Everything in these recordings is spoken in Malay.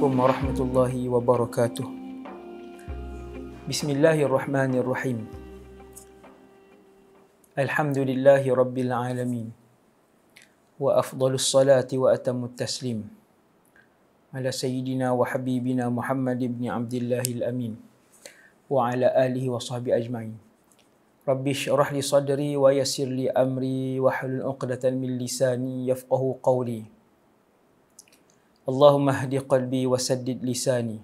عليكم ورحمة الله وبركاته بسم الله الرحمن الرحيم الحمد لله رب العالمين وأفضل الصلاة وأتم التسليم على سيدنا وحبيبنا محمد بن عبد الله الأمين وعلى آله وصحبه أجمعين رب اشرح لي صدري ويسر لي أمري وحل عقدة من لساني يفقه قولي اللهم اهد قلبي وسدد لساني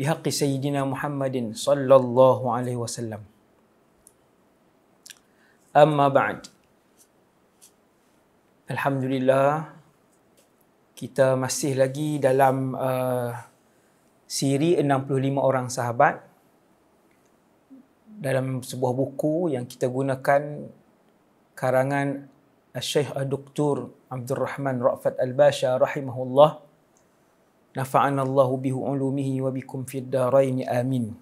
lisani, سيدنا محمد صلى الله عليه وسلم أما بعد الحمد لله kita masih lagi dalam uh, siri 65 orang sahabat dalam sebuah buku yang kita gunakan karangan الشيخ الدكتور عبد الرحمن رأفت الباشا رحمه الله نفعنا الله به علومه وبكم في الدارين amin.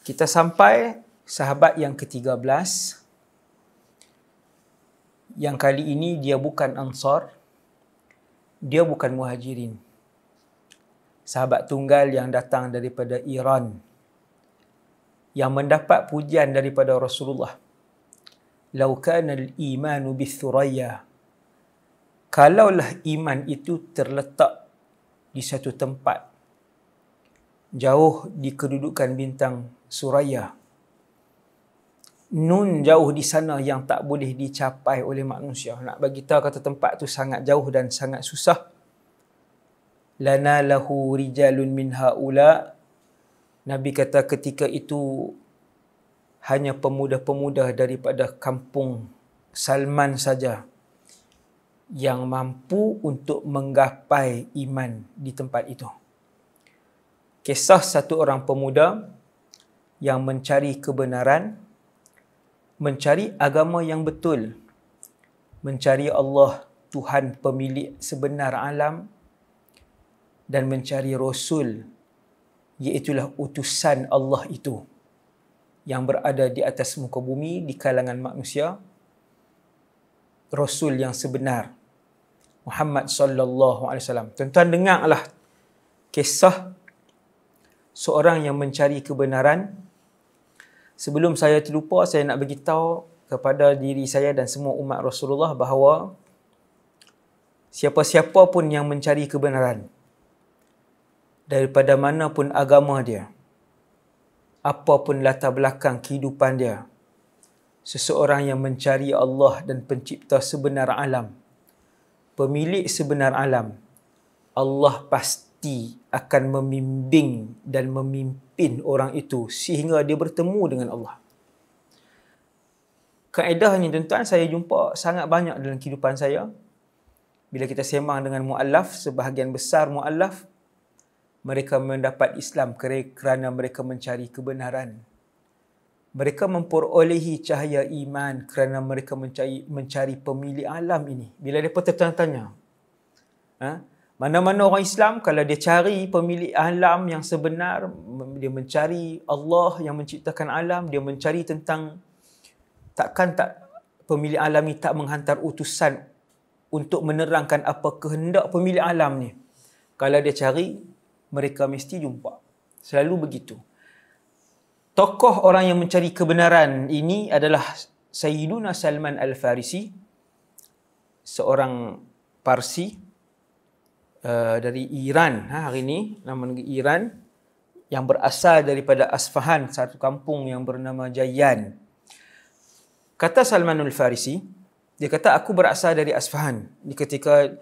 kita sampai sahabat yang ke-13 yang kali ini dia bukan ansar dia bukan muhajirin sahabat tunggal yang datang daripada Iran yang mendapat pujian daripada Rasulullah law kana al-iman bi thuraya kalaulah iman itu terletak di satu tempat jauh di kedudukan bintang suraya nun jauh di sana yang tak boleh dicapai oleh manusia nak bagi tahu kata tempat tu sangat jauh dan sangat susah lana lahu rijalun min haula nabi kata ketika itu hanya pemuda-pemuda daripada kampung Salman saja yang mampu untuk menggapai iman di tempat itu. Kisah satu orang pemuda yang mencari kebenaran, mencari agama yang betul, mencari Allah Tuhan pemilik sebenar alam dan mencari Rasul iaitulah utusan Allah itu yang berada di atas muka bumi di kalangan manusia rasul yang sebenar Muhammad sallallahu alaihi wasallam. Tuan-tuan dengarlah kisah seorang yang mencari kebenaran. Sebelum saya terlupa saya nak bagi tahu kepada diri saya dan semua umat Rasulullah bahawa siapa-siapa pun yang mencari kebenaran daripada mana pun agama dia apa pun latar belakang kehidupan dia seseorang yang mencari Allah dan pencipta sebenar alam pemilik sebenar alam Allah pasti akan membimbing dan memimpin orang itu sehingga dia bertemu dengan Allah kaedah ini tuan-tuan saya jumpa sangat banyak dalam kehidupan saya bila kita semang dengan muallaf sebahagian besar muallaf mereka mendapat Islam kerana mereka mencari kebenaran. Mereka memperolehi cahaya iman kerana mereka mencari, mencari pemilik alam ini. Bila mereka tertanya-tanya, ha? mana-mana orang Islam kalau dia cari pemilik alam yang sebenar, dia mencari Allah yang menciptakan alam, dia mencari tentang takkan tak pemilik alam ini tak menghantar utusan untuk menerangkan apa kehendak pemilik alam ni. Kalau dia cari, mereka mesti jumpa. Selalu begitu. Tokoh orang yang mencari kebenaran ini adalah Sayyiduna Salman Al-Farisi, seorang Parsi uh, dari Iran ha, hari ini, nama negeri Iran, yang berasal daripada Asfahan, satu kampung yang bernama Jayan. Kata Salman Al-Farisi, dia kata, aku berasal dari Asfahan. Di ketika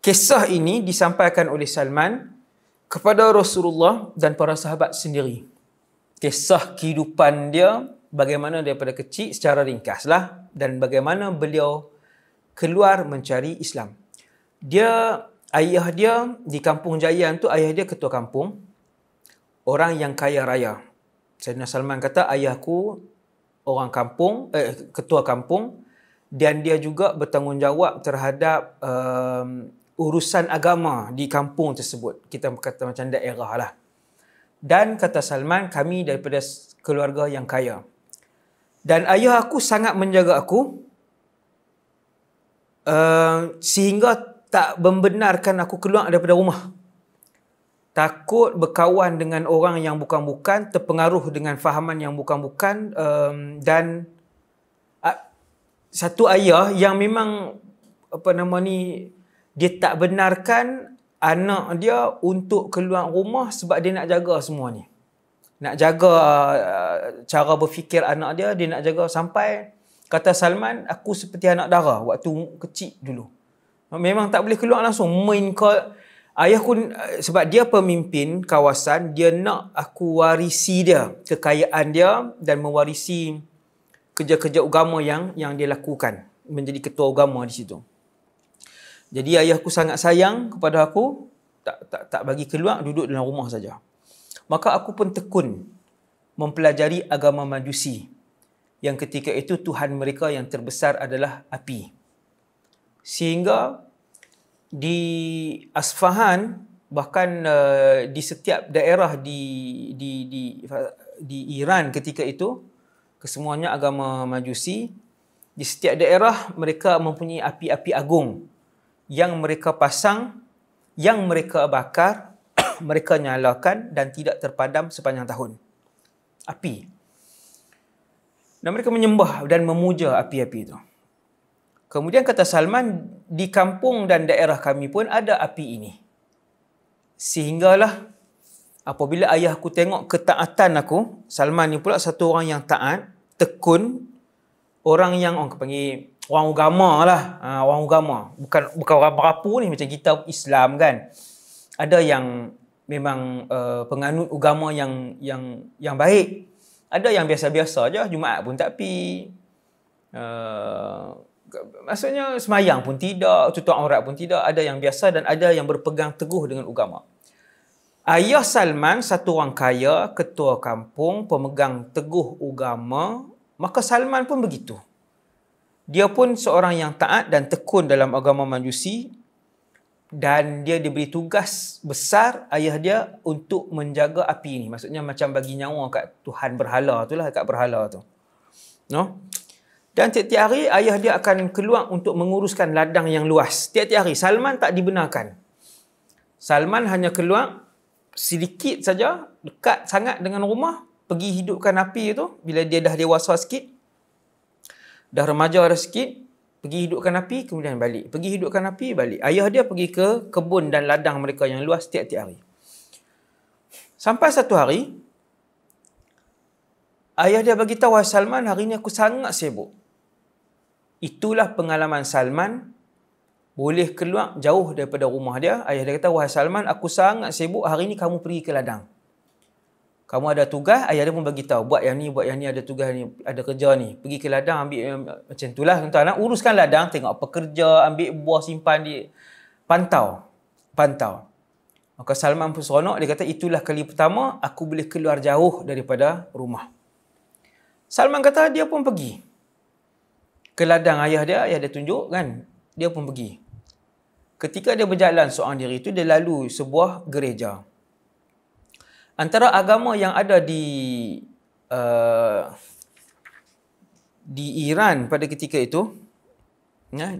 kisah ini disampaikan oleh Salman kepada Rasulullah dan para sahabat sendiri. Kisah kehidupan dia bagaimana daripada kecil secara ringkaslah dan bagaimana beliau keluar mencari Islam. Dia ayah dia di Kampung Jayan tu ayah dia ketua kampung orang yang kaya raya. Sayyidina Salman kata ayahku orang kampung eh ketua kampung dan dia juga bertanggungjawab terhadap uh, urusan agama di kampung tersebut. Kita kata macam daerah lah. Dan kata Salman, kami daripada keluarga yang kaya. Dan ayah aku sangat menjaga aku uh, sehingga tak membenarkan aku keluar daripada rumah. Takut berkawan dengan orang yang bukan-bukan, terpengaruh dengan fahaman yang bukan-bukan um, dan uh, satu ayah yang memang apa nama ni dia tak benarkan anak dia untuk keluar rumah sebab dia nak jaga semua ni. Nak jaga uh, cara berfikir anak dia, dia nak jaga sampai kata Salman, aku seperti anak darah waktu kecil dulu. Memang tak boleh keluar langsung. Main ke ayah aku, uh, sebab dia pemimpin kawasan, dia nak aku warisi dia, kekayaan dia dan mewarisi kerja-kerja agama yang yang dia lakukan menjadi ketua agama di situ. Jadi ayahku sangat sayang kepada aku, tak tak tak bagi keluar, duduk dalam rumah saja. Maka aku pun tekun mempelajari agama Majusi. Yang ketika itu tuhan mereka yang terbesar adalah api. Sehingga di Asfahan bahkan uh, di setiap daerah di di di di Iran ketika itu kesemuanya agama Majusi di setiap daerah mereka mempunyai api-api agung yang mereka pasang, yang mereka bakar, mereka nyalakan dan tidak terpadam sepanjang tahun. Api. Dan mereka menyembah dan memuja api-api itu. Kemudian kata Salman, di kampung dan daerah kami pun ada api ini. Sehinggalah apabila ayahku tengok ketaatan aku, Salman ni pula satu orang yang taat, tekun, orang yang orang panggil orang agama lah. Ha, orang agama. Bukan, bukan orang berapu ni macam kita Islam kan. Ada yang memang uh, penganut agama yang yang yang baik. Ada yang biasa-biasa je. Jumaat pun tak pi. Uh, maksudnya semayang pun tidak. Tutup aurat pun tidak. Ada yang biasa dan ada yang berpegang teguh dengan agama. Ayah Salman, satu orang kaya, ketua kampung, pemegang teguh agama, maka Salman pun begitu dia pun seorang yang taat dan tekun dalam agama manusi, dan dia diberi tugas besar ayah dia untuk menjaga api ini. Maksudnya macam bagi nyawa kat Tuhan berhala tu lah, kat berhala tu. No? Dan tiap-tiap hari ayah dia akan keluar untuk menguruskan ladang yang luas. Tiap-tiap hari Salman tak dibenarkan. Salman hanya keluar sedikit saja dekat sangat dengan rumah pergi hidupkan api itu bila dia dah dewasa sikit dah remaja dah sikit pergi hidupkan api kemudian balik pergi hidupkan api balik ayah dia pergi ke kebun dan ladang mereka yang luas setiap-tiap hari sampai satu hari ayah dia bagi wah Salman hari ini aku sangat sibuk itulah pengalaman Salman boleh keluar jauh daripada rumah dia ayah dia kata wah Salman aku sangat sibuk hari ini kamu pergi ke ladang kamu ada tugas ayah dia pun bagi tahu buat yang ni buat yang ni ada tugas ni ada kerja ni pergi ke ladang ambil eh, macam itulah tuan anak uruskan ladang tengok pekerja ambil buah simpan di pantau pantau maka Salman pun seronok dia kata itulah kali pertama aku boleh keluar jauh daripada rumah Salman kata dia pun pergi ke ladang ayah dia ayah dia tunjuk kan dia pun pergi ketika dia berjalan seorang diri itu dia lalu sebuah gereja antara agama yang ada di uh, di Iran pada ketika itu ya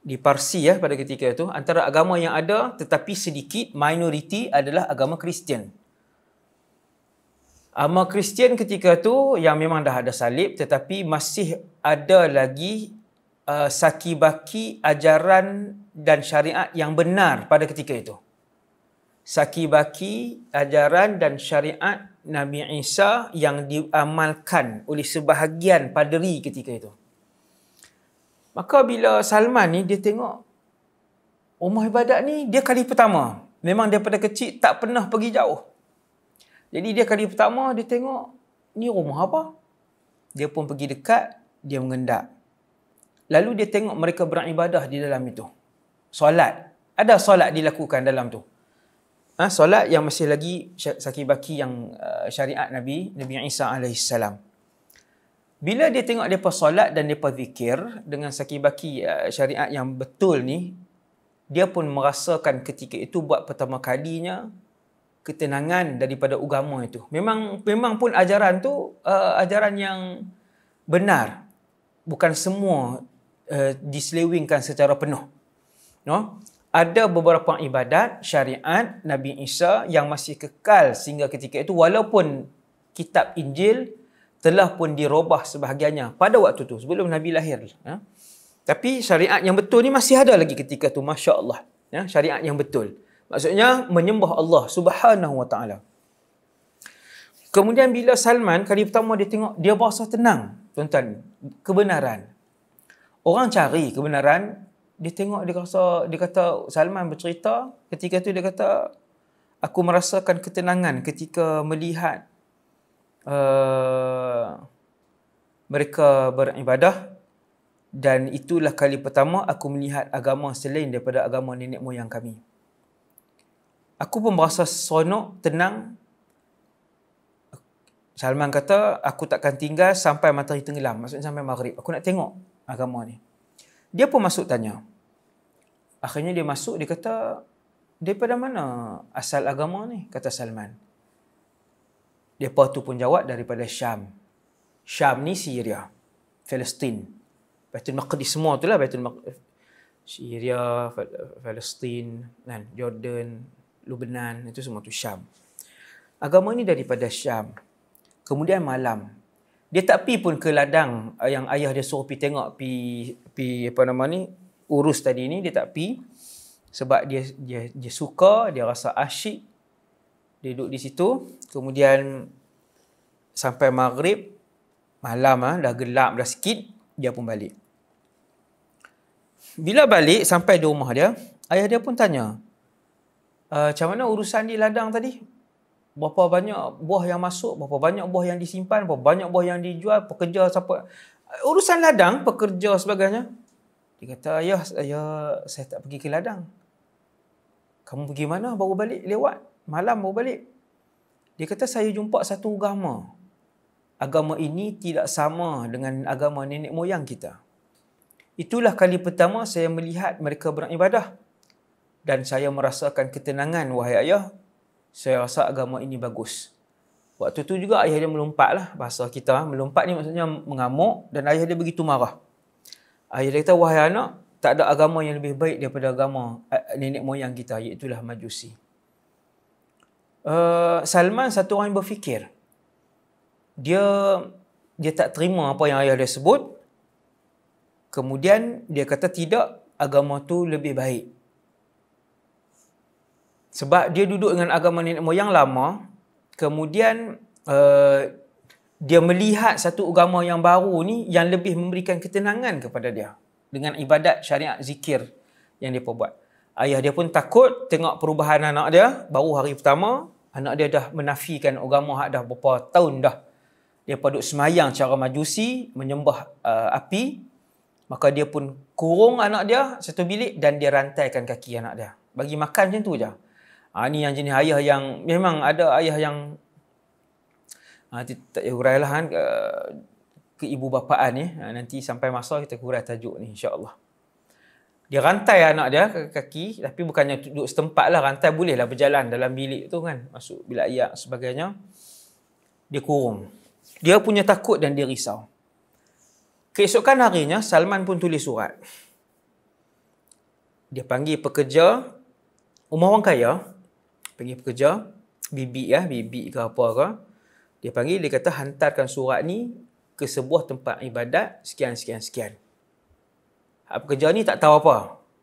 di Parsi ya pada ketika itu antara agama yang ada tetapi sedikit minoriti adalah agama Kristian. Agama Kristian ketika itu yang memang dah ada salib tetapi masih ada lagi uh, saki baki ajaran dan syariat yang benar pada ketika itu sakibaki ajaran dan syariat Nabi Isa yang diamalkan oleh sebahagian paderi ketika itu. Maka bila Salman ni dia tengok rumah ibadat ni dia kali pertama. Memang daripada kecil tak pernah pergi jauh. Jadi dia kali pertama dia tengok ni rumah apa? Dia pun pergi dekat, dia mengendap. Lalu dia tengok mereka beribadah di dalam itu. Solat. Ada solat dilakukan dalam tu ha, solat yang masih lagi saki baki yang uh, syariat Nabi Nabi Isa alaihissalam. Bila dia tengok depa solat dan depa zikir dengan saki baki uh, syariat yang betul ni, dia pun merasakan ketika itu buat pertama kalinya ketenangan daripada agama itu. Memang memang pun ajaran tu uh, ajaran yang benar. Bukan semua uh, diselewengkan secara penuh. No? ada beberapa ibadat syariat Nabi Isa yang masih kekal sehingga ketika itu walaupun kitab Injil telah pun dirubah sebahagiannya pada waktu itu sebelum Nabi lahir. Ya. Tapi syariat yang betul ni masih ada lagi ketika itu. Masya Allah. Ya, syariat yang betul. Maksudnya menyembah Allah subhanahu wa ta'ala. Kemudian bila Salman kali pertama dia tengok dia berasa tenang tuan-tuan kebenaran. Orang cari kebenaran dia tengok dia rasa dia kata Salman bercerita ketika tu dia kata aku merasakan ketenangan ketika melihat uh, mereka beribadah dan itulah kali pertama aku melihat agama selain daripada agama nenek moyang kami. Aku pun berasa seronok, tenang. Salman kata, aku takkan tinggal sampai matahari tenggelam. Maksudnya sampai maghrib. Aku nak tengok agama ni. Dia pun masuk tanya. Akhirnya dia masuk, dia kata, daripada mana asal agama ni? Kata Salman. Dia patut pun jawab daripada Syam. Syam ni Syria. Palestin. Baitul Maqdis semua tu lah. Baitul Maqdis. Syria, Palestin, dan Jordan, Lebanon itu semua tu Syam. Agama ni daripada Syam. Kemudian malam, dia tak pi pun ke ladang eh, yang ayah dia suruh pi tengok pi pi apa nama ni urus tadi ni dia tak pi sebab dia dia dia suka dia rasa asyik dia duduk di situ kemudian sampai maghrib malam ah dah gelap dah sikit dia pun balik bila balik sampai di rumah dia ayah dia pun tanya eh, macam mana urusan di ladang tadi berapa banyak buah yang masuk, berapa banyak buah yang disimpan, berapa banyak buah yang dijual, pekerja siapa. Urusan ladang, pekerja sebagainya. Dia kata, ya, saya, saya tak pergi ke ladang. Kamu pergi mana baru balik lewat? Malam baru balik. Dia kata, saya jumpa satu agama. Agama ini tidak sama dengan agama nenek moyang kita. Itulah kali pertama saya melihat mereka beribadah. Dan saya merasakan ketenangan, wahai ayah, saya rasa agama ini bagus. Waktu tu juga ayah dia melompat lah bahasa kita. Ah, melompat ni maksudnya mengamuk dan ayah dia begitu marah. Ayah dia kata, wahai anak, tak ada agama yang lebih baik daripada agama eh, nenek moyang kita, iaitulah majusi. Uh, Salman satu orang yang berfikir. Dia dia tak terima apa yang ayah dia sebut. Kemudian dia kata, tidak, agama tu lebih baik sebab dia duduk dengan agama nenek moyang lama kemudian uh, dia melihat satu agama yang baru ni yang lebih memberikan ketenangan kepada dia dengan ibadat syariat zikir yang dia buat ayah dia pun takut tengok perubahan anak dia baru hari pertama anak dia dah menafikan agama hak dah berapa tahun dah dia paduk semayang cara majusi menyembah uh, api maka dia pun kurung anak dia satu bilik dan dia rantaikan kaki anak dia bagi makan macam tu je. Ha, ni yang jenis ayah yang memang ada ayah yang ha, tak ya huraihlah kan ke, ke ibu bapaan ni. Ha, nanti sampai masa kita hurai tajuk ni insya-Allah. Dia rantai anak dia ke kaki tapi bukannya duduk setempat lah. Rantai boleh lah berjalan dalam bilik tu kan. Masuk bilik ayak sebagainya. Dia kurung. Dia punya takut dan dia risau. Keesokan harinya Salman pun tulis surat. Dia panggil pekerja rumah orang kaya panggil pekerja bibik ya bibik ke apa ke dia panggil dia kata hantarkan surat ni ke sebuah tempat ibadat sekian sekian sekian Apa ha, kerja ni tak tahu apa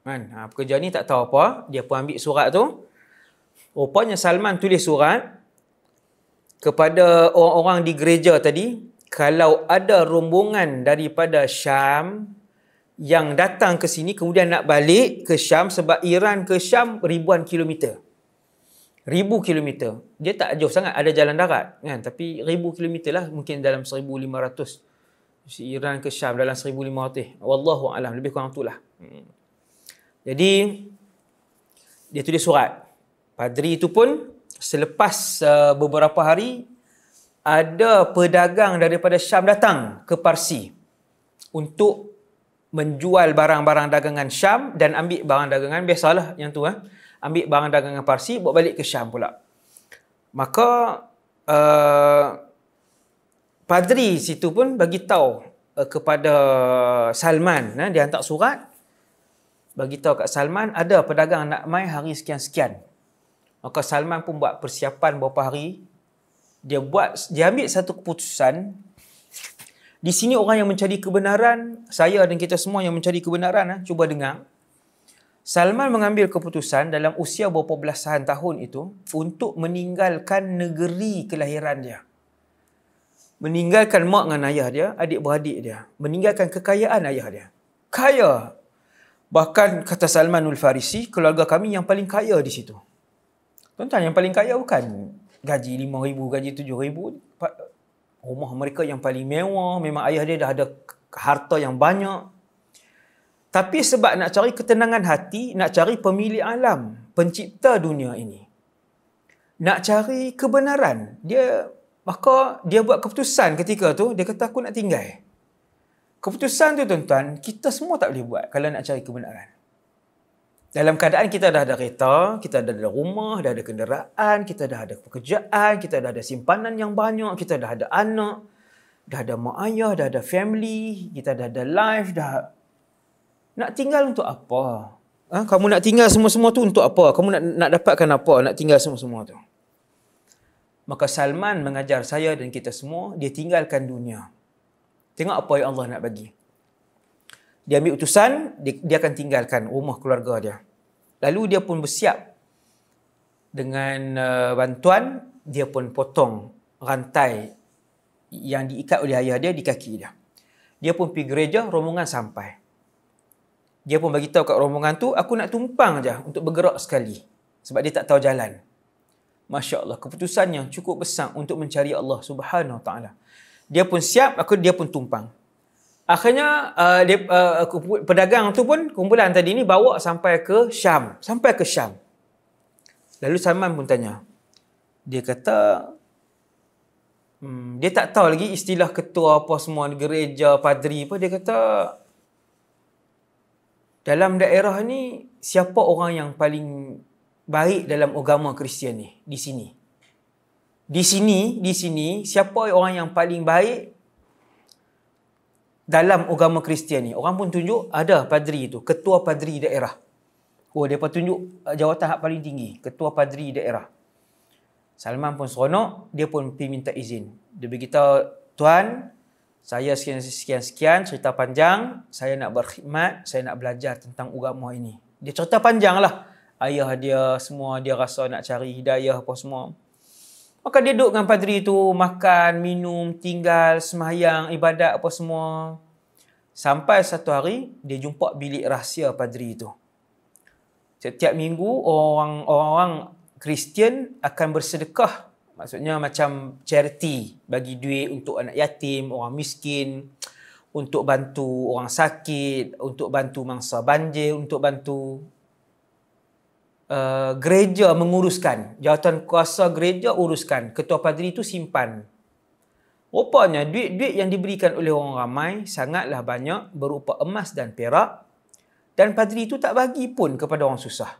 kan ha, pekerja ni tak tahu apa dia pun ambil surat tu rupanya Salman tulis surat kepada orang-orang di gereja tadi kalau ada rombongan daripada Syam yang datang ke sini kemudian nak balik ke Syam sebab Iran ke Syam ribuan kilometer ribu kilometer. Dia tak jauh sangat ada jalan darat kan tapi ribu kilometer lah mungkin dalam 1500 si Iran ke Syam dalam 1500 wallahu alam lebih kurang tu lah. Hmm. Jadi dia tulis surat. Padri itu pun selepas uh, beberapa hari ada pedagang daripada Syam datang ke Parsi untuk menjual barang-barang dagangan Syam dan ambil barang dagangan biasalah yang tu eh ambil barang dagangan Parsi buat balik ke Syam pula. Maka uh, padri situ pun bagi tahu uh, kepada Salman eh, dia hantar surat bagi tahu kat Salman ada pedagang nak mai hari sekian-sekian. Maka Salman pun buat persiapan beberapa hari. Dia buat dia ambil satu keputusan di sini orang yang mencari kebenaran, saya dan kita semua yang mencari kebenaran, eh, cuba dengar. Salman mengambil keputusan dalam usia berapa belasan tahun itu untuk meninggalkan negeri kelahiran dia. Meninggalkan mak dengan ayah dia, adik-beradik dia. Meninggalkan kekayaan ayah dia. Kaya. Bahkan kata Salmanul Farisi, keluarga kami yang paling kaya di situ. Tuan-tuan, yang paling kaya bukan gaji RM5,000, gaji RM7,000. Rumah mereka yang paling mewah. Memang ayah dia dah ada harta yang banyak. Tapi sebab nak cari ketenangan hati, nak cari pemilik alam, pencipta dunia ini. Nak cari kebenaran. Dia maka dia buat keputusan ketika tu, dia kata aku nak tinggal. Keputusan tu tuan-tuan, kita semua tak boleh buat kalau nak cari kebenaran. Dalam keadaan kita dah ada kereta, kita dah ada rumah, dah ada kenderaan, kita dah ada pekerjaan, kita dah ada simpanan yang banyak, kita dah ada anak, dah ada mak ayah, dah ada family, kita dah ada life, dah nak tinggal untuk apa? Ha? Kamu nak tinggal semua-semua tu untuk apa? Kamu nak, nak dapatkan apa nak tinggal semua-semua tu? Maka Salman mengajar saya dan kita semua, dia tinggalkan dunia. Tengok apa yang Allah nak bagi. Dia ambil utusan, dia, dia akan tinggalkan rumah keluarga dia. Lalu dia pun bersiap dengan uh, bantuan, dia pun potong rantai yang diikat oleh ayah dia di kaki dia. Dia pun pergi gereja, rombongan sampai dia pun bagi tahu kat rombongan tu aku nak tumpang aja untuk bergerak sekali sebab dia tak tahu jalan Masya Allah, keputusannya cukup besar untuk mencari Allah Subhanahu Taala. Dia pun siap, aku dia pun tumpang. Akhirnya uh, dia, uh, pedagang tu pun kumpulan tadi ni bawa sampai ke Syam, sampai ke Syam. Lalu Salman pun tanya. Dia kata hmm, dia tak tahu lagi istilah ketua apa semua gereja, padri apa dia kata dalam daerah ni siapa orang yang paling baik dalam agama Kristian ni di sini? Di sini, di sini siapa orang yang paling baik dalam agama Kristian ni? Orang pun tunjuk ada padri itu, ketua padri daerah. Oh, dia tunjuk eh, jawatan hak paling tinggi, ketua padri daerah. Salman pun seronok, dia pun pergi minta izin. Dia beritahu, Tuan, saya sekian sekian sekian cerita panjang saya nak berkhidmat saya nak belajar tentang agama ini dia cerita panjang lah ayah dia semua dia rasa nak cari hidayah apa semua maka dia duduk dengan padri itu makan minum tinggal semayang ibadat apa semua sampai satu hari dia jumpa bilik rahsia padri itu setiap minggu orang orang Kristian akan bersedekah Maksudnya macam charity bagi duit untuk anak yatim, orang miskin, untuk bantu orang sakit, untuk bantu mangsa banjir, untuk bantu uh, gereja menguruskan. Jawatan kuasa gereja uruskan. Ketua Padri itu simpan. Rupanya duit-duit yang diberikan oleh orang ramai sangatlah banyak berupa emas dan perak. Dan Padri itu tak bagi pun kepada orang susah.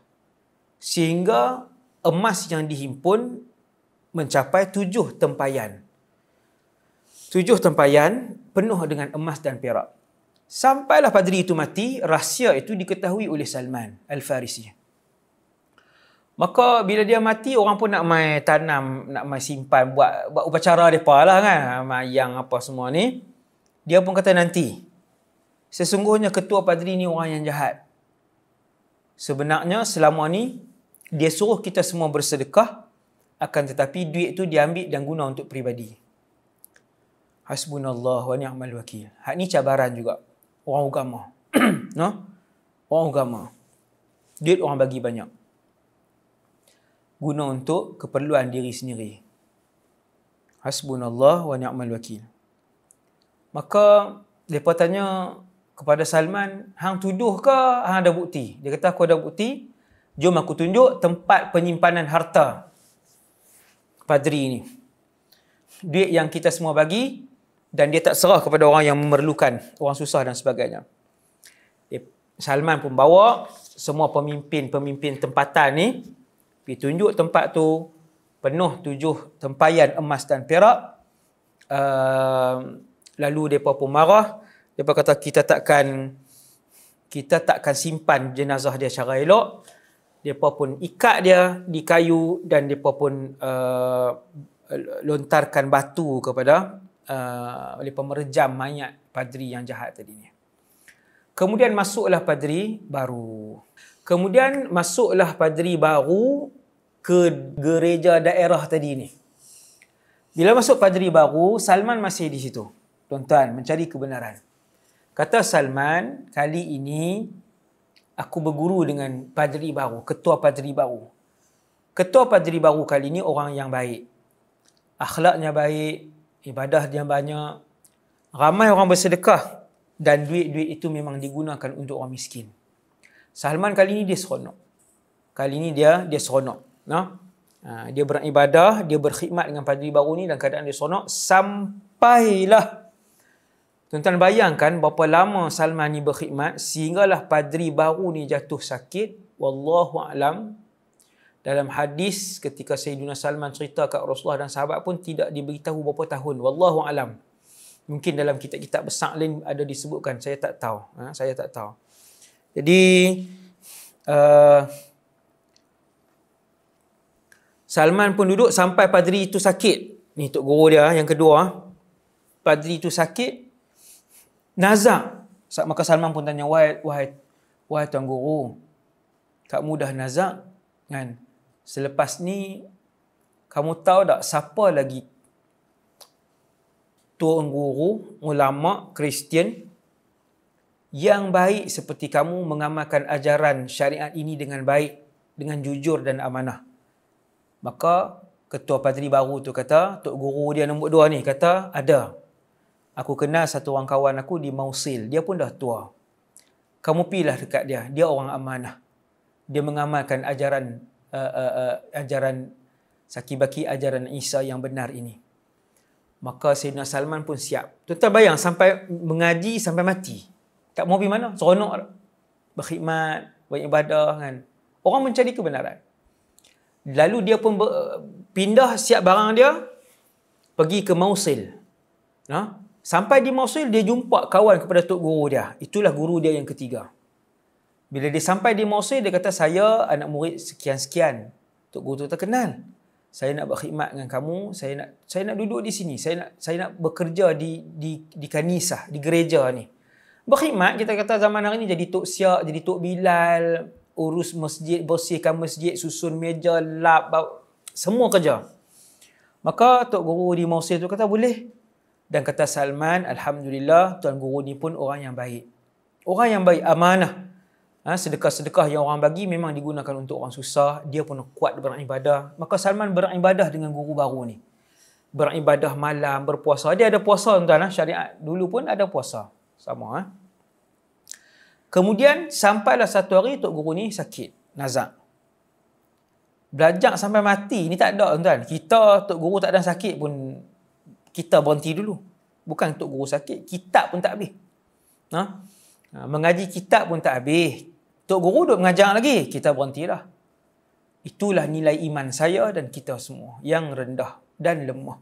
Sehingga emas yang dihimpun mencapai tujuh tempayan. Tujuh tempayan penuh dengan emas dan perak. Sampailah padri itu mati, rahsia itu diketahui oleh Salman Al-Farisi. Maka bila dia mati, orang pun nak mai tanam, nak mai simpan, buat, buat upacara mereka lah kan. Mayang apa semua ni. Dia pun kata nanti, sesungguhnya ketua padri ni orang yang jahat. Sebenarnya selama ni, dia suruh kita semua bersedekah akan tetapi duit tu diambil dan guna untuk peribadi. Hasbunallah wa ni'mal wakil. Hak ni cabaran juga. Orang agama. no? Orang agama. Duit orang bagi banyak. Guna untuk keperluan diri sendiri. Hasbunallah wa ni'mal wakil. Maka, mereka tanya kepada Salman, Hang tuduh ke? Hang ada bukti. Dia kata, aku ada bukti. Jom aku tunjuk tempat penyimpanan harta padri ni. Duit yang kita semua bagi dan dia tak serah kepada orang yang memerlukan, orang susah dan sebagainya. Eh, Salman pun bawa semua pemimpin-pemimpin tempatan ni pergi tunjuk tempat tu penuh tujuh tempayan emas dan perak. Uh, lalu mereka pun marah. Mereka kata kita takkan kita takkan simpan jenazah dia secara elok mereka pun ikat dia di kayu dan mereka pun uh, lontarkan batu kepada uh, oleh pemerjam mayat padri yang jahat tadi ni. Kemudian masuklah padri baru. Kemudian masuklah padri baru ke gereja daerah tadi ni. Bila masuk padri baru, Salman masih di situ. Tuan-tuan, mencari kebenaran. Kata Salman, kali ini aku berguru dengan padri baru, ketua padri baru. Ketua padri baru kali ini orang yang baik. Akhlaknya baik, ibadah dia banyak. Ramai orang bersedekah dan duit-duit itu memang digunakan untuk orang miskin. Salman kali ini dia seronok. Kali ini dia dia seronok. Nah. Ha? dia beribadah, dia berkhidmat dengan padri baru ni dan keadaan dia seronok sampailah Tuan-tuan bayangkan berapa lama Salman ni berkhidmat sehinggalah padri baru ni jatuh sakit. Wallahu alam. Dalam hadis ketika Sayyidina Salman cerita kat Rasulullah dan sahabat pun tidak diberitahu berapa tahun. Wallahu alam. Mungkin dalam kitab-kitab besar lain ada disebutkan. Saya tak tahu. Ha, saya tak tahu. Jadi uh, Salman pun duduk sampai padri itu sakit. Ni Tok Guru dia yang kedua. Padri itu sakit, Nazak. Maka Salman pun tanya, wahai, wahai, wahai Tuan Guru, tak mudah nazak. Kan? Selepas ni, kamu tahu tak siapa lagi Tuan Guru, ulama, Kristian, yang baik seperti kamu mengamalkan ajaran syariat ini dengan baik, dengan jujur dan amanah. Maka ketua padri baru tu kata, Tok Guru dia nombor dua ni kata, ada aku kenal satu orang kawan aku di Mausil. Dia pun dah tua. Kamu pilah dekat dia. Dia orang amanah. Dia mengamalkan ajaran uh, uh, uh, ajaran sakibaki ajaran Isa yang benar ini. Maka Sayyidina Salman pun siap. Tuan-tuan bayang sampai mengaji sampai mati. Tak mau pergi mana? Seronok berkhidmat, beribadah kan. Orang mencari kebenaran. Lalu dia pun pindah siap barang dia pergi ke Mausil. ha? Sampai di Mosul dia jumpa kawan kepada tok guru dia. Itulah guru dia yang ketiga. Bila dia sampai di Mosul dia kata saya anak murid sekian-sekian. Tok guru tu terkenal. Saya nak berkhidmat dengan kamu, saya nak saya nak duduk di sini, saya nak saya nak bekerja di di di kanisah, di gereja ni. Berkhidmat kita kata zaman hari ni jadi tok siak, jadi tok bilal, urus masjid, bersihkan masjid, susun meja, lap, semua kerja. Maka tok guru di Mosul tu kata boleh, dan kata Salman, Alhamdulillah, Tuan Guru ni pun orang yang baik. Orang yang baik, amanah. Ha, sedekah-sedekah yang orang bagi memang digunakan untuk orang susah. Dia pun kuat beribadah. Maka Salman beribadah dengan guru baru ni. Beribadah malam, berpuasa. Dia ada puasa, tuan-tuan. Ha? Syariat dulu pun ada puasa. Sama. Ha? Kemudian, sampailah satu hari Tok Guru ni sakit. Nazak. Belajar sampai mati. Ini tak ada, tuan-tuan. Kita, Tok Guru tak ada sakit pun kita berhenti dulu. Bukan untuk Guru sakit, kitab pun tak habis. Ha? ha? Mengaji kitab pun tak habis. Tok Guru duduk mengajar lagi, kita lah. Itulah nilai iman saya dan kita semua yang rendah dan lemah.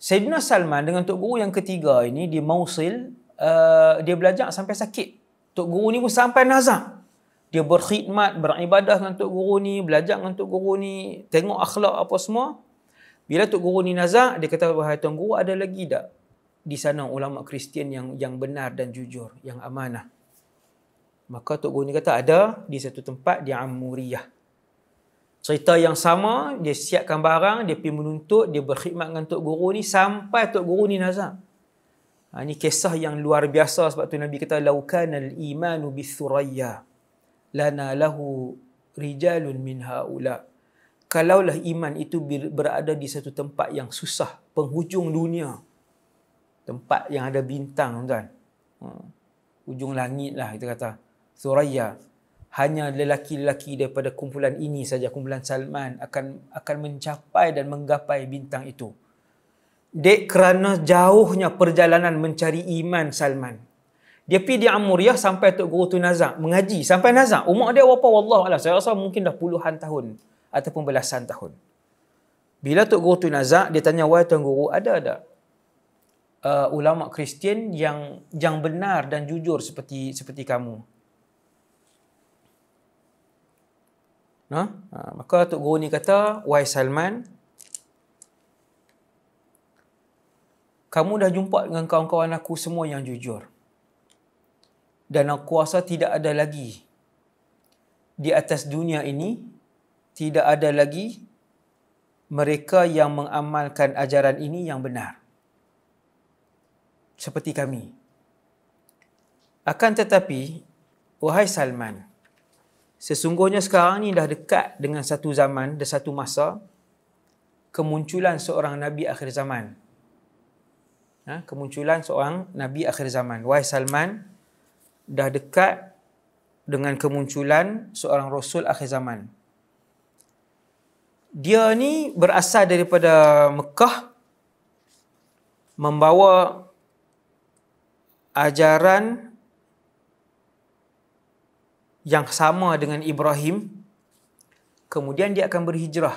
Sayyidina Salman dengan Tok Guru yang ketiga ini, dia mausil, uh, dia belajar sampai sakit. Tok Guru ni pun sampai nazar. Dia berkhidmat, beribadah dengan Tok Guru ni, belajar dengan Tok Guru ni, tengok akhlak apa semua. Bila Tok Guru ni nazak, dia kata, Wahai Tuan Guru, ada lagi tak di sana ulama Kristian yang yang benar dan jujur, yang amanah? Maka Tok Guru ni kata, ada di satu tempat di Amuriyah. Cerita yang sama, dia siapkan barang, dia pergi menuntut, dia berkhidmat dengan Tok Guru ni sampai Tok Guru ni nazak. Ha, ini kisah yang luar biasa sebab tu Nabi kata, Laukana al-imanu bithuraya lana رِجَالٌ مِنْ min kalaulah iman itu berada di satu tempat yang susah, penghujung dunia. Tempat yang ada bintang, tuan. Hujung ha. langit lah kita kata. Suraya. Hanya lelaki-lelaki daripada kumpulan ini saja, kumpulan Salman akan akan mencapai dan menggapai bintang itu. Dek kerana jauhnya perjalanan mencari iman Salman. Dia pergi di Amuriah sampai Tok Guru tu Nazak. Mengaji sampai Nazak. Umur dia berapa? Wallah Saya rasa mungkin dah puluhan tahun ataupun belasan tahun. Bila Tok Guru tu nazak, dia tanya, wahai Tuan Guru, ada ada uh, ulama Kristian yang yang benar dan jujur seperti seperti kamu? Nah, ha? ha, maka Tok Guru ni kata, wahai Salman, kamu dah jumpa dengan kawan-kawan aku semua yang jujur. Dan aku rasa tidak ada lagi di atas dunia ini tidak ada lagi mereka yang mengamalkan ajaran ini yang benar seperti kami akan tetapi wahai Salman sesungguhnya sekarang ini dah dekat dengan satu zaman dan satu masa kemunculan seorang nabi akhir zaman ha kemunculan seorang nabi akhir zaman wahai Salman dah dekat dengan kemunculan seorang rasul akhir zaman dia ni berasal daripada Mekah membawa ajaran yang sama dengan Ibrahim kemudian dia akan berhijrah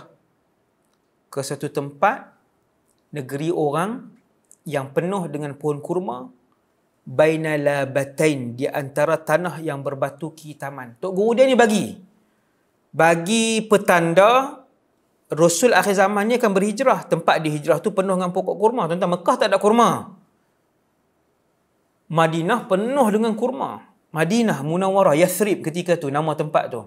ke satu tempat negeri orang yang penuh dengan pohon kurma bainala batain di antara tanah yang berbatu ki taman tok guru dia ni bagi bagi petanda Rasul akhir zaman ni akan berhijrah. Tempat dihijrah tu penuh dengan pokok kurma. Tuan-tuan, Mekah tak ada kurma. Madinah penuh dengan kurma. Madinah, Munawarah, Yathrib ketika tu, nama tempat tu.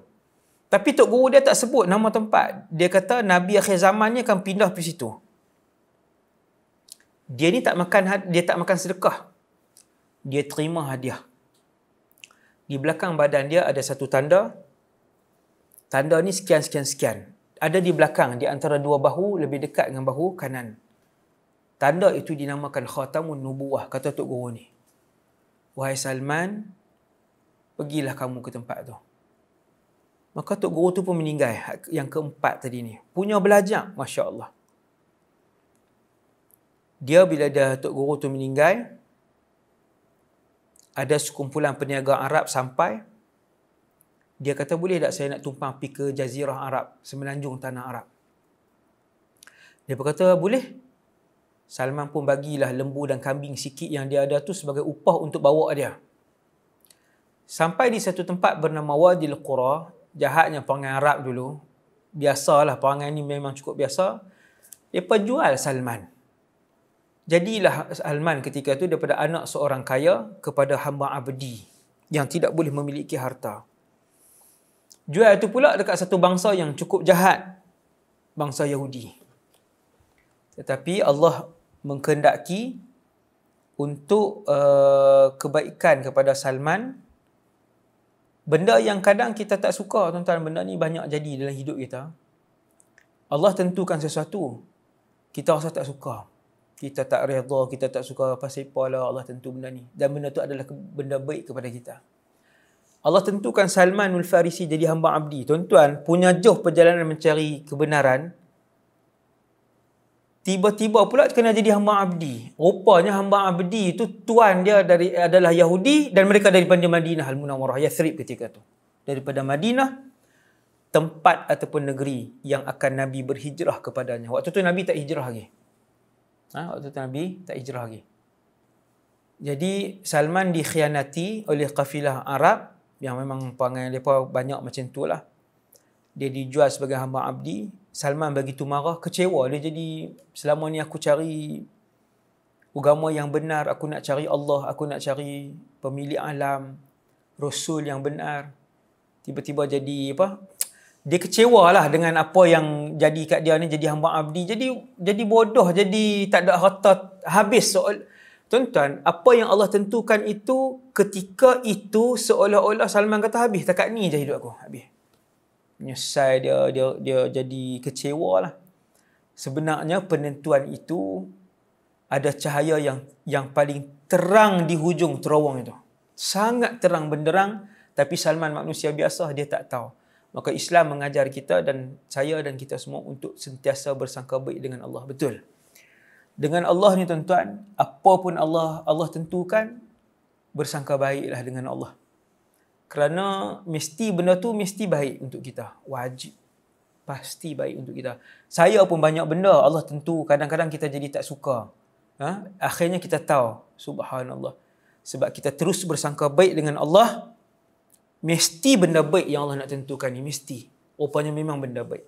Tapi Tok Guru dia tak sebut nama tempat. Dia kata Nabi akhir zaman ni akan pindah ke situ. Dia ni tak makan dia tak makan sedekah. Dia terima hadiah. Di belakang badan dia ada satu tanda. Tanda ni sekian sekian sekian ada di belakang di antara dua bahu lebih dekat dengan bahu kanan. Tanda itu dinamakan khatamun nubuah kata Tok Guru ni. Wahai Salman, pergilah kamu ke tempat tu. Maka Tok Guru tu pun meninggal yang keempat tadi ni. Punya belajar, Masya Allah. Dia bila dah Tok Guru tu meninggal, ada sekumpulan peniaga Arab sampai, dia kata boleh tak saya nak tumpang pergi ke Jazirah Arab, semenanjung tanah Arab. Dia berkata boleh. Salman pun bagilah lembu dan kambing sikit yang dia ada tu sebagai upah untuk bawa dia. Sampai di satu tempat bernama Wadil Qura, jahatnya perangai Arab dulu. Biasalah perangai ni memang cukup biasa. Dia jual Salman. Jadilah Salman ketika itu daripada anak seorang kaya kepada hamba abdi yang tidak boleh memiliki harta jual itu pula dekat satu bangsa yang cukup jahat bangsa Yahudi tetapi Allah mengkendaki untuk uh, kebaikan kepada Salman benda yang kadang kita tak suka tuan-tuan benda ni banyak jadi dalam hidup kita Allah tentukan sesuatu kita rasa tak suka kita tak redha kita tak suka apa sepalah Allah tentu benda ni dan benda tu adalah benda baik kepada kita Allah tentukan Salmanul Farisi jadi hamba abdi. Tuan-tuan, punya joh perjalanan mencari kebenaran. Tiba-tiba pula kena jadi hamba abdi. Rupanya hamba abdi itu tuan dia dari adalah Yahudi dan mereka dari daripada Madinah Al-Munawarah, Yathrib ketika itu. Daripada Madinah, tempat ataupun negeri yang akan Nabi berhijrah kepadanya. Waktu tu Nabi tak hijrah lagi. Ha? Waktu tu Nabi tak hijrah lagi. Jadi Salman dikhianati oleh kafilah Arab yang memang perangai mereka banyak macam tu lah. Dia dijual sebagai hamba abdi. Salman begitu marah, kecewa. Dia jadi selama ni aku cari agama yang benar. Aku nak cari Allah. Aku nak cari pemilik alam. Rasul yang benar. Tiba-tiba jadi apa? Dia kecewa lah dengan apa yang jadi kat dia ni. Jadi hamba abdi. Jadi jadi bodoh. Jadi tak ada harta. Habis. Soal, Tuan-tuan, apa yang Allah tentukan itu ketika itu seolah-olah Salman kata habis, takat ni je hidup aku. Habis. Menyesal dia, dia, dia jadi kecewa lah. Sebenarnya penentuan itu ada cahaya yang yang paling terang di hujung terowong itu. Sangat terang benderang tapi Salman manusia biasa dia tak tahu. Maka Islam mengajar kita dan saya dan kita semua untuk sentiasa bersangka baik dengan Allah. Betul. Dengan Allah ni tuan-tuan, apa pun Allah Allah tentukan, bersangka baiklah dengan Allah. Kerana mesti benda tu mesti baik untuk kita. Wajib. Pasti baik untuk kita. Saya pun banyak benda Allah tentu. Kadang-kadang kita jadi tak suka. Ha? Akhirnya kita tahu. Subhanallah. Sebab kita terus bersangka baik dengan Allah. Mesti benda baik yang Allah nak tentukan ni. Mesti. Rupanya memang benda baik.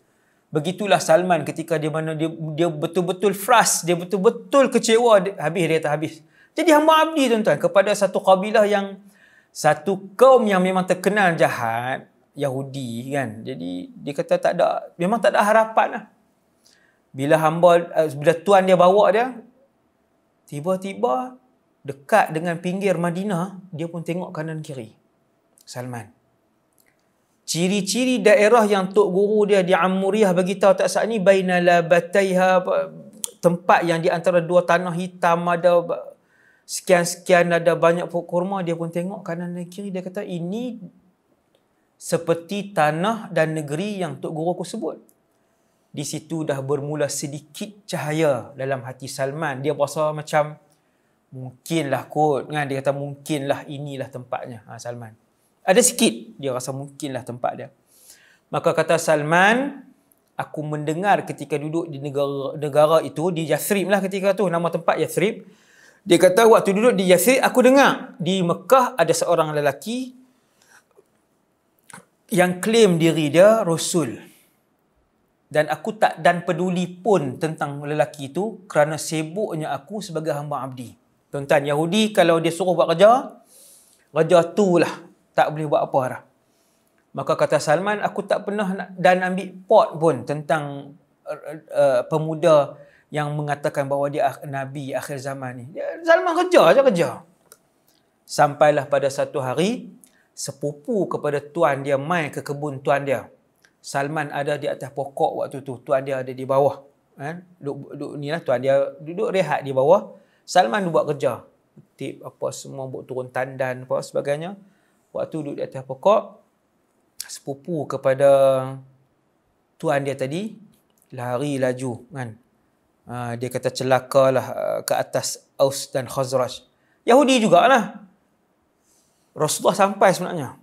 Begitulah Salman ketika dia mana dia, dia betul-betul frust, dia betul-betul kecewa, habis dia kata habis. Jadi hamba abdi tuan-tuan kepada satu kabilah yang satu kaum yang memang terkenal jahat, Yahudi kan. Jadi dia kata tak ada, memang tak ada harapan lah. Bila hamba, eh, bila tuan dia bawa dia, tiba-tiba dekat dengan pinggir Madinah, dia pun tengok kanan kiri. Salman ciri-ciri daerah yang tok guru dia di Amuriah bagi tahu tak saat ni bainala bataiha tempat yang di antara dua tanah hitam ada sekian-sekian ada banyak pokok kurma dia pun tengok kanan dan kiri dia kata ini seperti tanah dan negeri yang tok guru aku sebut di situ dah bermula sedikit cahaya dalam hati Salman dia rasa macam mungkinlah kot kan dia kata mungkinlah inilah tempatnya ha, Salman ada sikit dia rasa mungkinlah tempat dia. Maka kata Salman, aku mendengar ketika duduk di negara, negara itu, di Yathrib lah ketika tu nama tempat Yathrib. Dia kata waktu duduk di Yathrib, aku dengar di Mekah ada seorang lelaki yang klaim diri dia Rasul. Dan aku tak dan peduli pun tentang lelaki itu kerana sibuknya aku sebagai hamba abdi. Tuan-tuan, Yahudi kalau dia suruh buat kerja, kerja tu lah tak boleh buat apa dah. Maka kata Salman, aku tak pernah nak, dan ambil pot pun tentang uh, uh, pemuda yang mengatakan bahawa dia ah, Nabi akhir zaman ni. Ya, Salman kerja je kerja. Sampailah pada satu hari, sepupu kepada tuan dia mai ke kebun tuan dia. Salman ada di atas pokok waktu tu. Tuan dia ada di bawah. Kan? Duk, duk, ni lah tuan dia duduk rehat di bawah. Salman buat kerja. Tip apa semua, buat turun tandan apa sebagainya waktu duduk di atas pokok sepupu kepada tuan dia tadi lari laju kan ah, dia kata celakalah uh, ke atas Aus dan Khazraj Yahudi jugalah Rasulullah sampai sebenarnya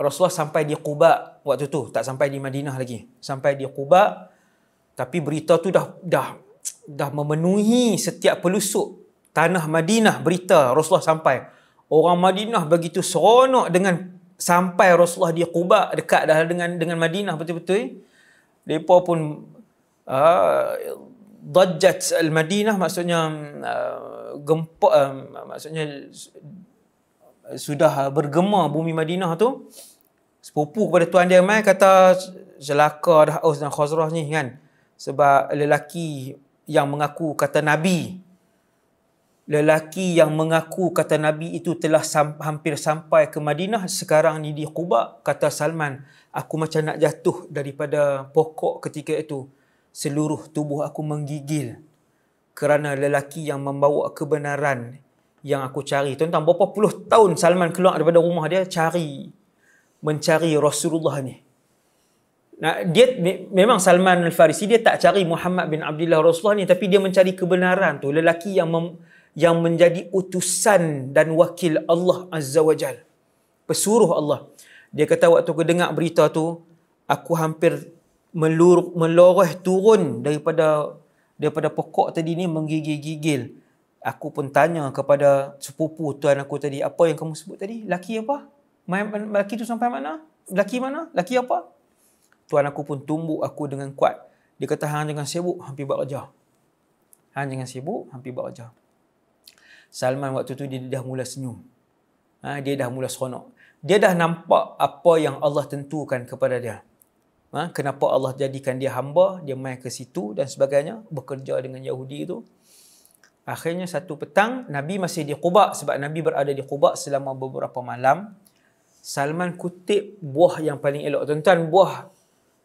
Rasulullah sampai di Quba waktu tu tak sampai di Madinah lagi sampai di Quba tapi berita tu dah dah dah memenuhi setiap pelusuk tanah Madinah berita Rasulullah sampai Orang Madinah begitu seronok dengan sampai Rasulullah di Quba dekat dah dengan dengan Madinah betul-betul. Depa eh? pun uh, dajjat al-Madinah maksudnya uh, gempa uh, maksudnya sudah bergema bumi Madinah tu sepupu kepada tuan dia mai kata celaka dah Aus dan Khazraj ni kan sebab lelaki yang mengaku kata nabi lelaki yang mengaku kata Nabi itu telah hampir sampai ke Madinah sekarang ni di Quba kata Salman aku macam nak jatuh daripada pokok ketika itu seluruh tubuh aku menggigil kerana lelaki yang membawa kebenaran yang aku cari tentang berapa puluh tahun Salman keluar daripada rumah dia cari mencari Rasulullah ni nah, dia memang Salman Al-Farisi dia tak cari Muhammad bin Abdullah Rasulullah ni tapi dia mencari kebenaran tu lelaki yang mem, yang menjadi utusan dan wakil Allah Azza wa Jal. Pesuruh Allah. Dia kata waktu aku dengar berita tu, aku hampir melur, meloreh turun daripada daripada pokok tadi ni menggigil-gigil. Aku pun tanya kepada sepupu tuan aku tadi, apa yang kamu sebut tadi? Laki apa? Laki tu sampai mana? Laki mana? Laki apa? Tuan aku pun tumbuk aku dengan kuat. Dia kata, hang jangan sibuk, hampir buat kerja. Hang jangan sibuk, hampir buat kerja. Salman waktu tu dia dah mula senyum. Ha, dia dah mula seronok. Dia dah nampak apa yang Allah tentukan kepada dia. Ha, kenapa Allah jadikan dia hamba, dia mai ke situ dan sebagainya, bekerja dengan Yahudi itu. Akhirnya satu petang, Nabi masih di Quba sebab Nabi berada di Quba selama beberapa malam. Salman kutip buah yang paling elok. Tuan-tuan, buah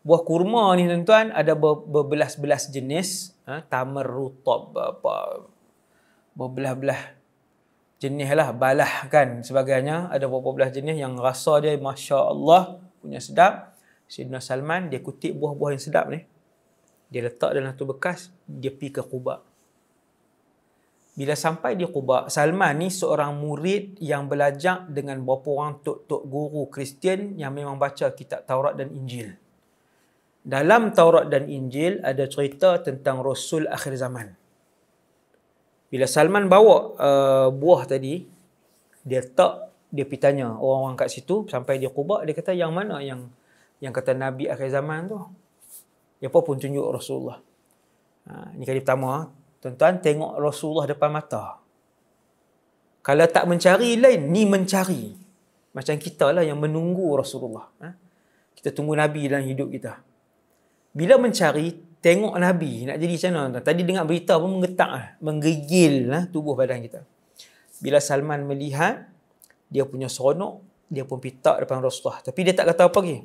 buah kurma ni tuan-tuan ada berbelas-belas jenis. Ha, tamar rutab, apa, berbelah-belah jenis lah balah kan sebagainya ada beberapa belah jenis yang rasa dia Masya Allah punya sedap Sayyidina Salman dia kutip buah-buah yang sedap ni dia letak dalam tu bekas dia pi ke Kubah bila sampai di Kubah Salman ni seorang murid yang belajar dengan beberapa orang tok-tok guru Kristian yang memang baca kitab Taurat dan Injil dalam Taurat dan Injil ada cerita tentang Rasul akhir zaman bila Salman bawa uh, buah tadi dia tak dia pergi tanya orang-orang kat situ sampai dia kubak dia kata yang mana yang yang kata Nabi akhir zaman tu dia apa pun tunjuk Rasulullah ha, ini kali pertama ha. tuan-tuan tengok Rasulullah depan mata kalau tak mencari lain ni mencari macam kita lah yang menunggu Rasulullah ha? kita tunggu Nabi dalam hidup kita bila mencari tengok Nabi nak jadi macam mana Tadi dengar berita pun menggetak ah, lah. lah tubuh badan kita. Bila Salman melihat, dia punya seronok, dia pun pitak depan Rasulullah. Tapi dia tak kata apa lagi.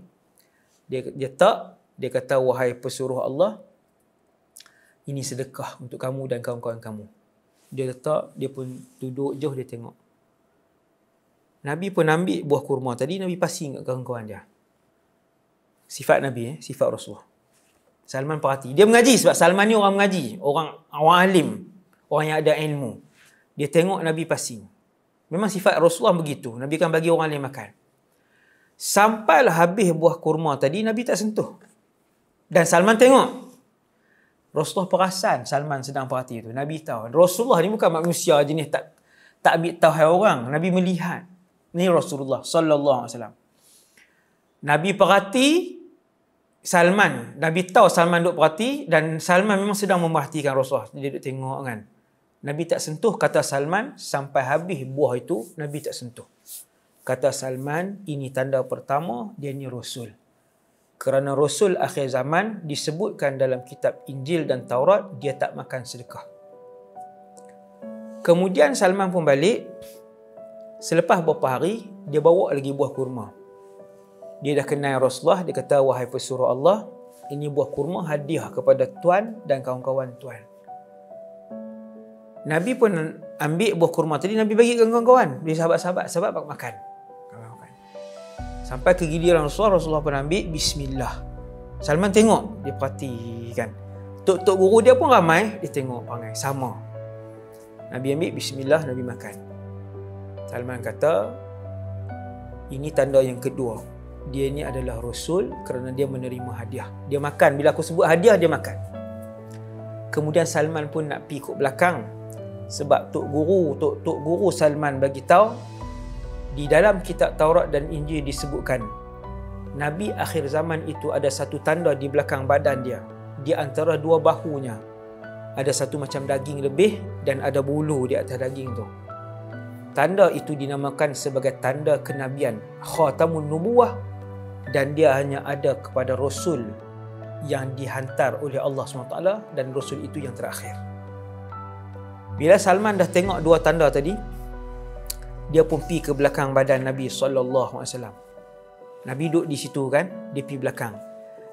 Dia, dia tak, dia kata, wahai pesuruh Allah, ini sedekah untuk kamu dan kawan-kawan kamu. Dia letak, dia pun duduk jauh, dia tengok. Nabi pun ambil buah kurma tadi, Nabi pasti ingat kawan-kawan dia. Sifat Nabi, eh? sifat Rasulullah. Salman perhati. Dia mengaji sebab Salman ni orang mengaji. Orang orang alim. Orang yang ada ilmu. Dia tengok Nabi passing. Memang sifat Rasulullah begitu. Nabi kan bagi orang lain makan. Sampailah habis buah kurma tadi, Nabi tak sentuh. Dan Salman tengok. Rasulullah perasan Salman sedang perhati itu. Nabi tahu. Rasulullah ni bukan manusia jenis tak tak ambil tahu hai orang. Nabi melihat. Ni Rasulullah sallallahu alaihi wasallam. Nabi perhati, Salman, Nabi tahu Salman duduk perhati dan Salman memang sedang memerhatikan Rasulullah. Dia duduk tengok kan. Nabi tak sentuh kata Salman sampai habis buah itu, Nabi tak sentuh. Kata Salman, ini tanda pertama dia ni Rasul. Kerana Rasul akhir zaman disebutkan dalam kitab Injil dan Taurat, dia tak makan sedekah. Kemudian Salman pun balik. Selepas beberapa hari, dia bawa lagi buah kurma dia dah kenal Rasulullah dia kata wahai pesuruh Allah ini buah kurma hadiah kepada tuan dan kawan-kawan tuan Nabi pun ambil buah kurma tadi Nabi bagi ke kawan-kawan dia sahabat-sahabat sahabat pak makan sampai ke giliran Rasulullah Rasulullah pun ambil bismillah Salman tengok dia perhatikan tok-tok guru dia pun ramai dia tengok pangai, sama Nabi ambil bismillah Nabi makan Salman kata ini tanda yang kedua dia ni adalah rasul kerana dia menerima hadiah. Dia makan bila aku sebut hadiah dia makan. Kemudian Salman pun nak pi ikut belakang sebab tok guru tok tok guru Salman bagi tahu di dalam kitab Taurat dan Injil disebutkan Nabi akhir zaman itu ada satu tanda di belakang badan dia. Di antara dua bahunya ada satu macam daging lebih dan ada bulu di atas daging tu. Tanda itu dinamakan sebagai tanda kenabian. Khatamun Nubuah dan dia hanya ada kepada rasul yang dihantar oleh Allah SWT dan rasul itu yang terakhir bila Salman dah tengok dua tanda tadi dia pun pergi ke belakang badan Nabi SAW Nabi duduk di situ kan dia pergi belakang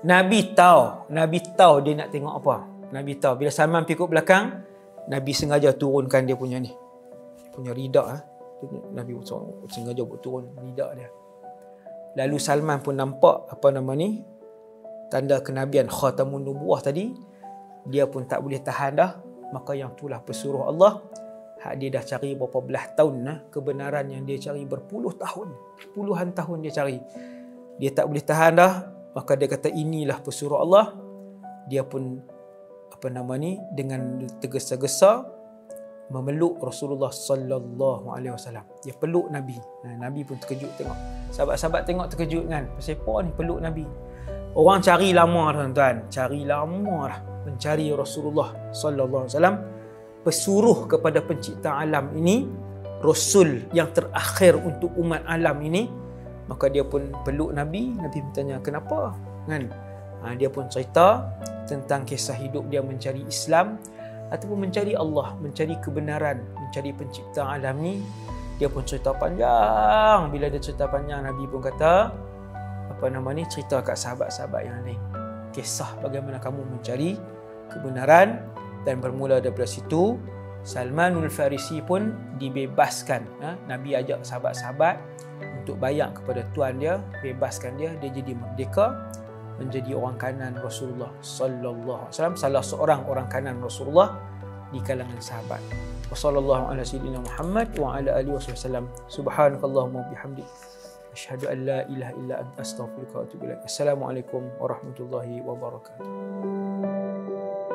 Nabi tahu Nabi tahu dia nak tengok apa Nabi tahu bila Salman pergi ke belakang Nabi sengaja turunkan dia punya ni punya ridak ha? Nabi sengaja buat turun ridak dia Lalu Salman pun nampak apa nama ni tanda kenabian khatamun nubuah tadi dia pun tak boleh tahan dah maka yang itulah pesuruh Allah hak dia dah cari berapa belah tahun lah kebenaran yang dia cari berpuluh tahun puluhan tahun dia cari dia tak boleh tahan dah maka dia kata inilah pesuruh Allah dia pun apa nama ni dengan tergesa-gesa memeluk Rasulullah sallallahu alaihi wasallam. Dia peluk Nabi. Ha, Nabi pun terkejut tengok. Sahabat-sahabat tengok terkejut kan. Siapa ni peluk Nabi? Orang cari lama tuan-tuan, cari lama lah mencari Rasulullah sallallahu alaihi wasallam. Pesuruh kepada pencipta alam ini Rasul yang terakhir untuk umat alam ini Maka dia pun peluk Nabi Nabi bertanya kenapa kan? Ha, dia pun cerita tentang kisah hidup dia mencari Islam ataupun mencari Allah, mencari kebenaran, mencari pencipta alam ni, dia pun cerita panjang. Bila dia cerita panjang, Nabi pun kata, apa nama ni, cerita kat sahabat-sahabat yang lain. Kisah bagaimana kamu mencari kebenaran dan bermula daripada situ, Salmanul Farisi pun dibebaskan. Ha? Nabi ajak sahabat-sahabat untuk bayang kepada Tuhan dia, bebaskan dia, dia jadi merdeka menjadi orang kanan Rasulullah sallallahu alaihi wasallam salah seorang orang kanan Rasulullah di kalangan sahabat. Wassallallahu ala sayyidina Muhammad wa ala alihi wasallam. Subhanakallahumma bihamdik asyhadu an la ilaha illa anta astaghfiruka wa atubu ilaik. Assalamualaikum warahmatullahi wabarakatuh.